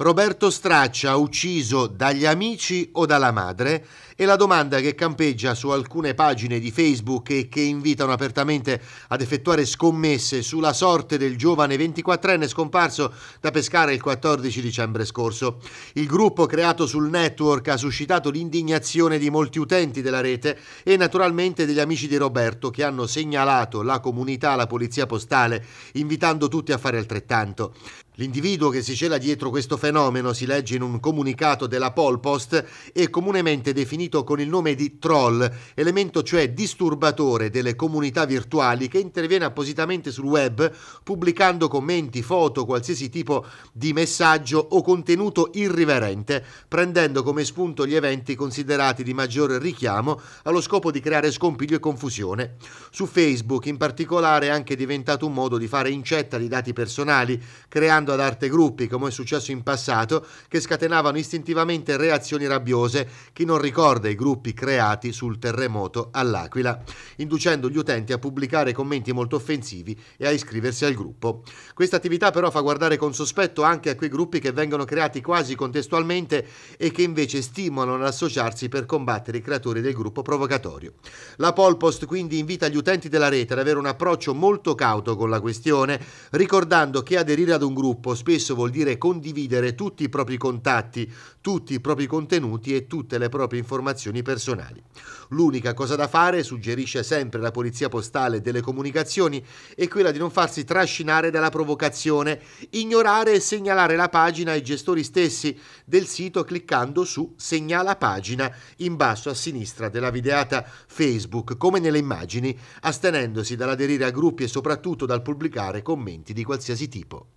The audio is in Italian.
Roberto Straccia ucciso dagli amici o dalla madre è la domanda che campeggia su alcune pagine di Facebook e che invitano apertamente ad effettuare scommesse sulla sorte del giovane 24enne scomparso da Pescara il 14 dicembre scorso. Il gruppo creato sul network ha suscitato l'indignazione di molti utenti della rete e naturalmente degli amici di Roberto che hanno segnalato la comunità alla polizia postale, invitando tutti a fare altrettanto. L'individuo che si cela dietro questo fenomeno si legge in un comunicato della Polpost e comunemente definito definito con il nome di troll, elemento cioè disturbatore delle comunità virtuali che interviene appositamente sul web pubblicando commenti, foto, qualsiasi tipo di messaggio o contenuto irriverente, prendendo come spunto gli eventi considerati di maggior richiamo allo scopo di creare scompiglio e confusione. Su Facebook in particolare è anche diventato un modo di fare incetta di dati personali, creando ad arte gruppi, come è successo in passato, che scatenavano istintivamente reazioni rabbiose. Chi non ricorda ricorda i gruppi creati sul terremoto all'Aquila, inducendo gli utenti a pubblicare commenti molto offensivi e a iscriversi al gruppo. Questa attività però fa guardare con sospetto anche a quei gruppi che vengono creati quasi contestualmente e che invece stimolano ad associarsi per combattere i creatori del gruppo provocatorio. La Polpost quindi invita gli utenti della rete ad avere un approccio molto cauto con la questione, ricordando che aderire ad un gruppo spesso vuol dire condividere tutti i propri contatti, tutti i propri contenuti e tutte le proprie informazioni informazioni personali. L'unica cosa da fare, suggerisce sempre la Polizia Postale e delle Comunicazioni, è quella di non farsi trascinare dalla provocazione, ignorare e segnalare la pagina ai gestori stessi del sito cliccando su Segnala pagina in basso a sinistra della videata Facebook, come nelle immagini, astenendosi dall'aderire a gruppi e soprattutto dal pubblicare commenti di qualsiasi tipo.